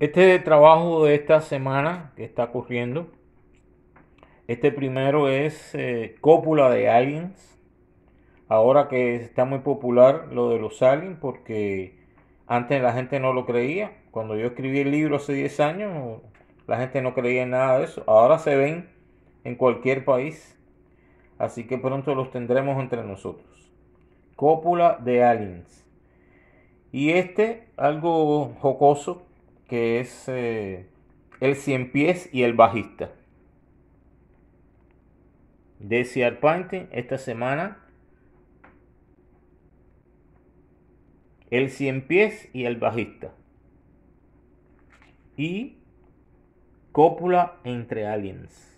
Este trabajo de esta semana que está ocurriendo este primero es eh, Cópula de Aliens. Ahora que está muy popular lo de los aliens, porque antes la gente no lo creía. Cuando yo escribí el libro hace 10 años, la gente no creía en nada de eso. Ahora se ven en cualquier país. Así que pronto los tendremos entre nosotros. Cópula de Aliens. Y este, algo jocoso, que es eh, el cien pies y el bajista. De Arpante esta semana. El cien pies y el bajista. Y cópula entre aliens.